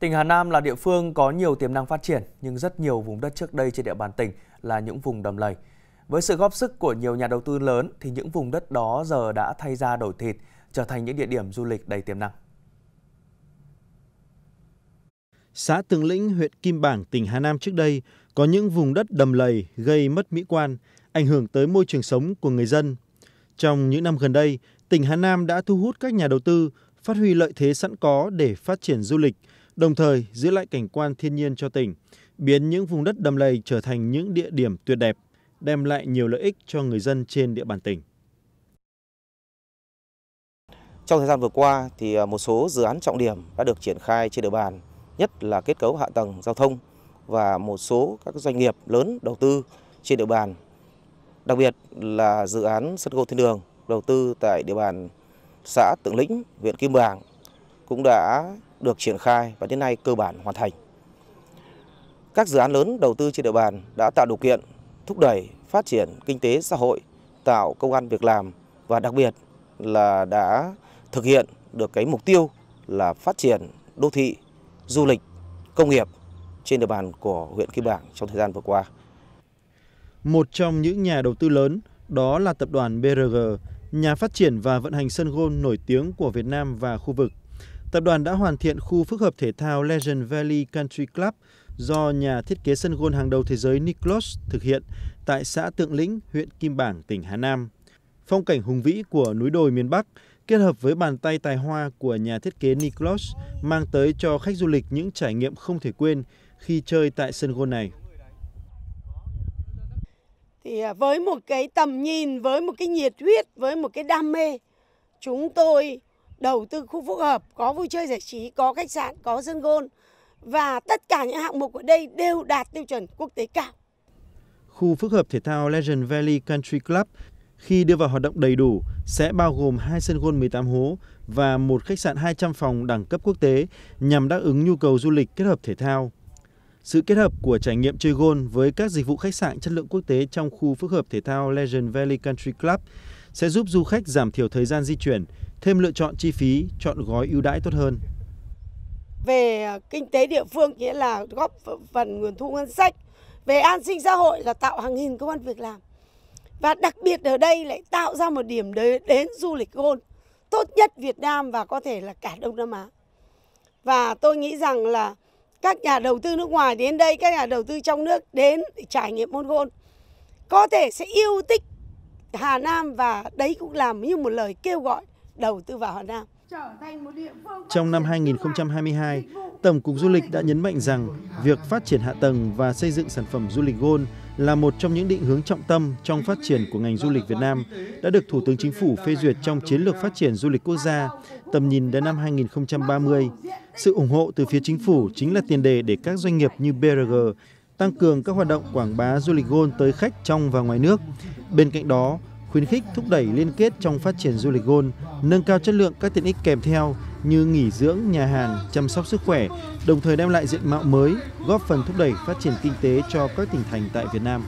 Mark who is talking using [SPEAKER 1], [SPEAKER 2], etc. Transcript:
[SPEAKER 1] Tỉnh Hà Nam là địa phương có nhiều tiềm năng phát triển, nhưng rất nhiều vùng đất trước đây trên địa bàn tỉnh là những vùng đầm lầy. Với sự góp sức của nhiều nhà đầu tư lớn thì những vùng đất đó giờ đã thay ra đổi thịt, trở thành những địa điểm du lịch đầy tiềm năng.
[SPEAKER 2] Xã Tường Lĩnh, huyện Kim Bảng, tỉnh Hà Nam trước đây có những vùng đất đầm lầy gây mất mỹ quan, ảnh hưởng tới môi trường sống của người dân. Trong những năm gần đây, tỉnh Hà Nam đã thu hút các nhà đầu tư phát huy lợi thế sẵn có để phát triển du lịch – đồng thời giữ lại cảnh quan thiên nhiên cho tỉnh, biến những vùng đất đầm lầy trở thành những địa điểm tuyệt đẹp, đem lại nhiều lợi ích cho người dân trên địa bàn tỉnh. Trong thời gian vừa qua
[SPEAKER 1] thì à, một số dự án
[SPEAKER 2] trọng điểm đã
[SPEAKER 1] được triển khai trên địa bàn, nhất là kết cấu hạ tầng giao thông và một số các doanh nghiệp lớn đầu tư trên địa bàn. Đặc biệt là dự án sân gôn thiên đường đầu tư tại địa bàn xã Tượng Lĩnh, huyện Kim Bảng cũng đã được triển khai và đến nay cơ bản hoàn thành. Các dự án lớn đầu tư trên địa bàn đã tạo điều kiện thúc đẩy phát triển kinh tế xã hội, tạo công an việc làm và đặc biệt là đã thực hiện được cái mục tiêu là phát triển đô thị, du lịch, công nghiệp trên địa bàn của huyện Kim Bảng trong thời gian vừa qua.
[SPEAKER 2] Một trong những nhà đầu tư lớn đó là tập đoàn BRG, nhà phát triển và vận hành sân golf nổi tiếng của Việt Nam và khu vực. Tập đoàn đã hoàn thiện khu phức hợp thể thao Legend Valley Country Club do nhà thiết kế sân gôn hàng đầu thế giới Niklos thực hiện tại xã Tượng Lĩnh, huyện Kim Bảng, tỉnh Hà Nam. Phong cảnh hùng vĩ của núi đồi miền Bắc kết hợp với bàn tay tài hoa của nhà thiết kế Niklos mang tới cho khách du lịch những trải nghiệm không thể quên khi chơi tại sân gôn này.
[SPEAKER 3] Thì à, với một cái tầm nhìn, với một cái nhiệt huyết, với một cái đam mê, chúng tôi đầu tư khu phức hợp, có vui chơi giải trí, có khách sạn, có sân gôn và tất cả những hạng mục ở đây đều đạt tiêu chuẩn quốc tế cao.
[SPEAKER 2] Khu phức hợp thể thao Legend Valley Country Club khi đưa vào hoạt động đầy đủ sẽ bao gồm hai sân golf 18 hố và một khách sạn 200 phòng đẳng cấp quốc tế nhằm đáp ứng nhu cầu du lịch kết hợp thể thao. Sự kết hợp của trải nghiệm chơi golf với các dịch vụ khách sạn chất lượng quốc tế trong khu phức hợp thể thao Legend Valley Country Club sẽ giúp du khách giảm thiểu thời gian di chuyển, thêm lựa chọn chi phí, chọn gói ưu đãi tốt hơn.
[SPEAKER 3] Về à, kinh tế địa phương nghĩa là góp phần nguồn thu ngân sách, về an sinh xã hội là tạo hàng nghìn công an việc làm. Và đặc biệt ở đây lại tạo ra một điểm đến, du lịch gôn tốt nhất Việt Nam và có thể là cả Đông Nam Á. Và tôi nghĩ rằng là các nhà đầu tư nước ngoài đến đây, các nhà đầu tư trong nước đến để trải nghiệm môn gôn có thể sẽ yêu thích Hà Nam và đấy cũng làm như một lời kêu gọi đầu tư vào Hà Nam.
[SPEAKER 2] Trong năm 2022, Tổng cục Du lịch đã nhấn mạnh rằng việc phát triển hạ tầng và xây dựng sản phẩm du lịch gôn là một trong những định hướng trọng tâm trong phát triển của ngành du lịch Việt Nam đã được Thủ tướng Chính phủ phê duyệt trong chiến lược phát triển du lịch quốc gia tầm nhìn đến năm 2030. Sự ủng hộ từ phía chính phủ chính là tiền đề để các doanh nghiệp như BRG tăng cường các hoạt động quảng bá du lịch gôn tới khách trong và ngoài nước. Bên cạnh đó, khuyến khích thúc đẩy liên kết trong phát triển du lịch gôn, nâng cao chất lượng các tiện ích kèm theo như nghỉ dưỡng, nhà hàng, chăm sóc sức khỏe, đồng thời đem lại diện mạo mới, góp phần thúc đẩy phát triển kinh tế cho các tỉnh thành tại Việt Nam.